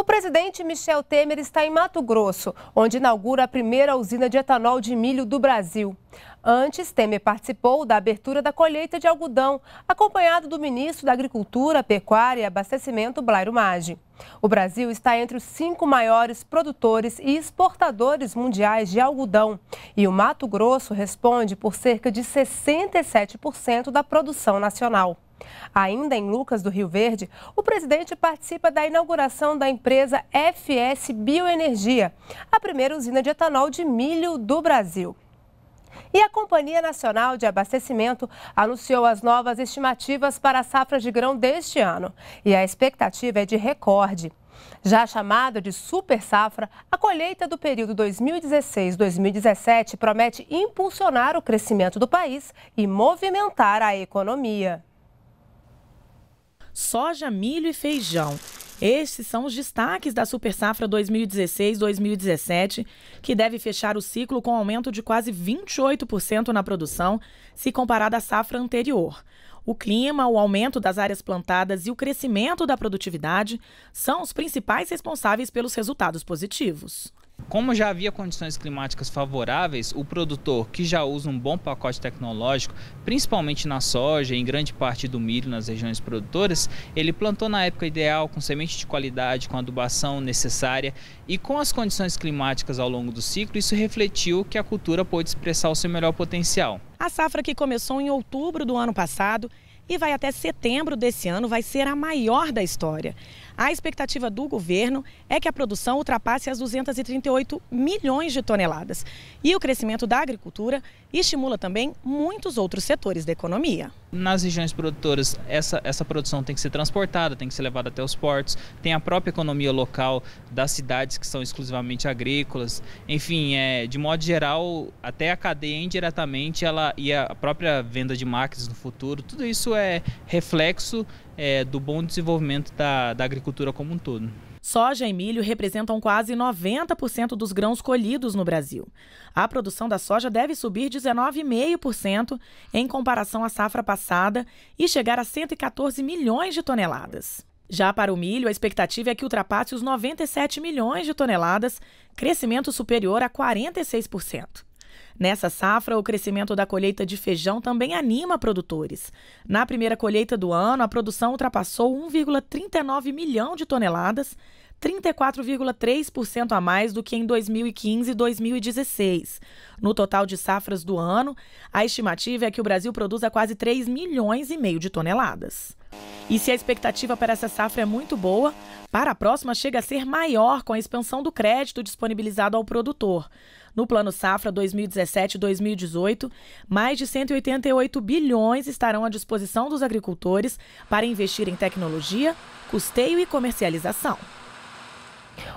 O presidente Michel Temer está em Mato Grosso, onde inaugura a primeira usina de etanol de milho do Brasil. Antes, Temer participou da abertura da colheita de algodão, acompanhado do ministro da Agricultura, Pecuária e Abastecimento, Blairo Maggi. O Brasil está entre os cinco maiores produtores e exportadores mundiais de algodão. E o Mato Grosso responde por cerca de 67% da produção nacional. Ainda em Lucas do Rio Verde, o presidente participa da inauguração da empresa FS Bioenergia, a primeira usina de etanol de milho do Brasil. E a Companhia Nacional de Abastecimento anunciou as novas estimativas para a safra de grão deste ano. E a expectativa é de recorde. Já chamada de super safra, a colheita do período 2016-2017 promete impulsionar o crescimento do país e movimentar a economia soja, milho e feijão. Estes são os destaques da Super Safra 2016-2017, que deve fechar o ciclo com aumento de quase 28% na produção, se comparada à safra anterior. O clima, o aumento das áreas plantadas e o crescimento da produtividade são os principais responsáveis pelos resultados positivos. Como já havia condições climáticas favoráveis, o produtor que já usa um bom pacote tecnológico, principalmente na soja e em grande parte do milho nas regiões produtoras, ele plantou na época ideal, com semente de qualidade, com adubação necessária e com as condições climáticas ao longo do ciclo, isso refletiu que a cultura pôde expressar o seu melhor potencial. A safra que começou em outubro do ano passado e vai até setembro desse ano vai ser a maior da história. A expectativa do governo é que a produção ultrapasse as 238 milhões de toneladas. E o crescimento da agricultura estimula também muitos outros setores da economia. Nas regiões produtoras, essa, essa produção tem que ser transportada, tem que ser levada até os portos, tem a própria economia local das cidades que são exclusivamente agrícolas. Enfim, é, de modo geral, até a cadeia indiretamente ela, e a própria venda de máquinas no futuro, tudo isso é reflexo é, do bom desenvolvimento da, da agricultura como um todo. Soja e milho representam quase 90% dos grãos colhidos no Brasil. A produção da soja deve subir 19,5% em comparação à safra passada e chegar a 114 milhões de toneladas. Já para o milho, a expectativa é que ultrapasse os 97 milhões de toneladas, crescimento superior a 46%. Nessa safra, o crescimento da colheita de feijão também anima produtores. Na primeira colheita do ano, a produção ultrapassou 1,39 milhão de toneladas, 34,3% a mais do que em 2015 e 2016. No total de safras do ano, a estimativa é que o Brasil produza quase 3 milhões e meio de toneladas. E se a expectativa para essa safra é muito boa, para a próxima chega a ser maior com a expansão do crédito disponibilizado ao produtor. No plano safra 2017-2018, mais de 188 bilhões estarão à disposição dos agricultores para investir em tecnologia, custeio e comercialização.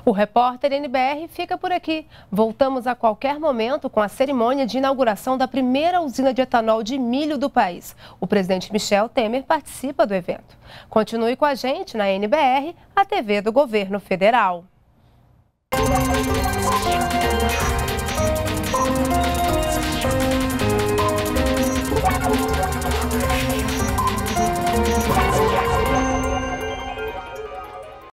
O repórter NBR fica por aqui. Voltamos a qualquer momento com a cerimônia de inauguração da primeira usina de etanol de milho do país. O presidente Michel Temer participa do evento. Continue com a gente na NBR, a TV do Governo Federal.